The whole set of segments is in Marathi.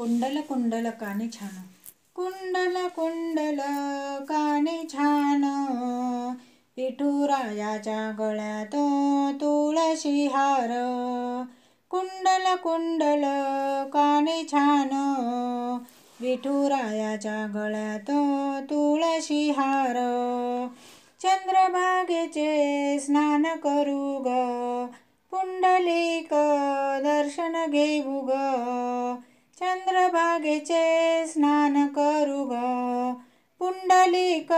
कुंडल कुंडल काने छान कुंडल कुंडल काने छान विठुरायाच्या गळ्यात तुळशी हार कुंडल काने छान विठुरायाच्या गळ्यात तुळशी हार चंद्रभागेचे स्नान करू ग पुंडलिक दर्शन घेऊ ग चंद्रभागेचे स्नान करू ग पुंडलिक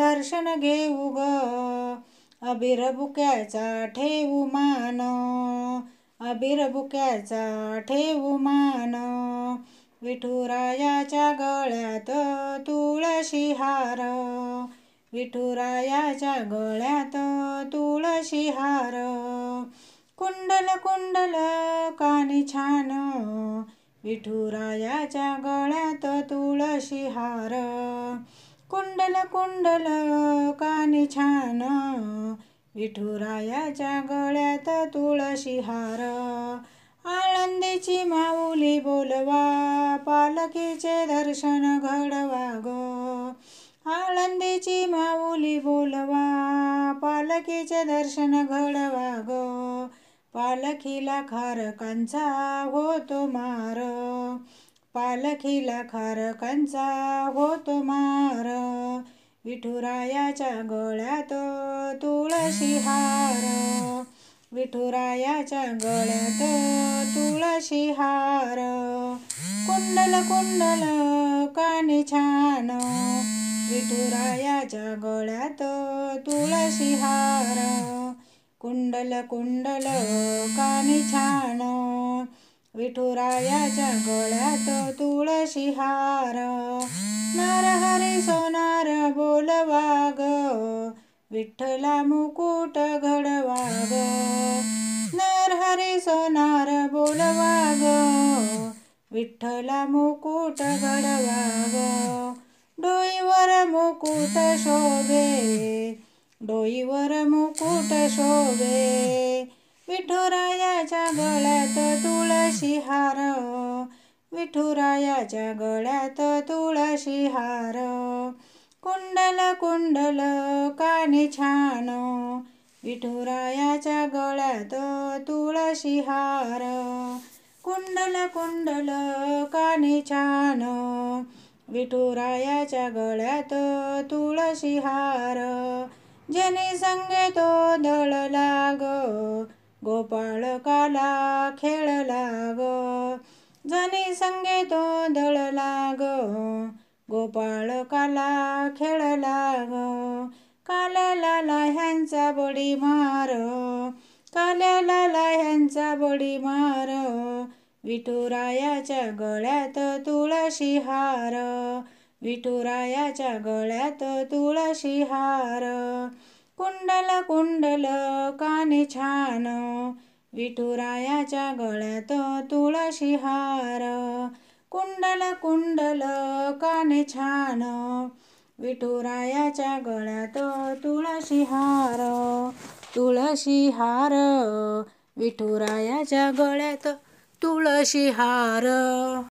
दर्शन घेऊ ग अबीर बुक्याचा ठेवू मान अबीर बुक्याचा ठेवू मान विठुरायाच्या गळ्यात तुळशी हार विठुरायाच्या गळ्यात तुळशी हार कुंडल कुंडल कानी छान विठुरायाच्या गळ्यात तुळशी हार कुंडल कुंडल कानी छान विठुरायाच्या गळ्यात तुळशी हार आळंदीची माऊली बोलवा पालखीचे दर्शन घडवा ग आळंदीची माऊली बोलवा पालखीचे दर्शन घडवा ग पालखीला खारकांचा तो मार पालखीला खारकांचा होतो मार विठुरायाच्या गळ्यात तुळशी हार विठुरायाच्या गळ्यात तुळशी हार कुंडल कुंडल काने छान विठुरायाच्या गळ्यात तुळशी हार कुंडल कुंडल काने छान विठुरायाच्या गळ्यात तुळशी हार नारहरी सोनार बोलवा ग विठ्ठला मुकुट घडवा ग नरहरी सोनार बोलवा ग विठ्ठला मुकुट घडवा ग डोईवर मुकुट शोभे डोईवर मुकुट शोभे विठुरायाच्या गळ्यात तुळशी हार विठुरायाच्या गळ्यात तुळशी हार कुंडल कुंडल कानी छान विठुरायाच्या गळ्यात तुळशी हार कुंडल कुंडल कानी छान विठुरायाच्या गळ्यात तुळशी हार जने संगे तो धळ ग गोपाळ काला खेळ लाग जने संगे तो धळला ग गोपाळ काला खेळ ग काल्याला ह्यांचा बडी मार काल्याला ह्यांचा बडी मार विठुरायाच्या गळ्यात तुळशी हार विठुरायाच्या गळ्यात तुळशी हार कुंडल कुंडल काने छान विठुरायाच्या गळ्यात तुळशी हार कुंडल कुंडल काने छान विठुरायाच्या गळ्यात तुळशी हार तुळशी हार विठुरायाच्या गळ्यात तुळशी हार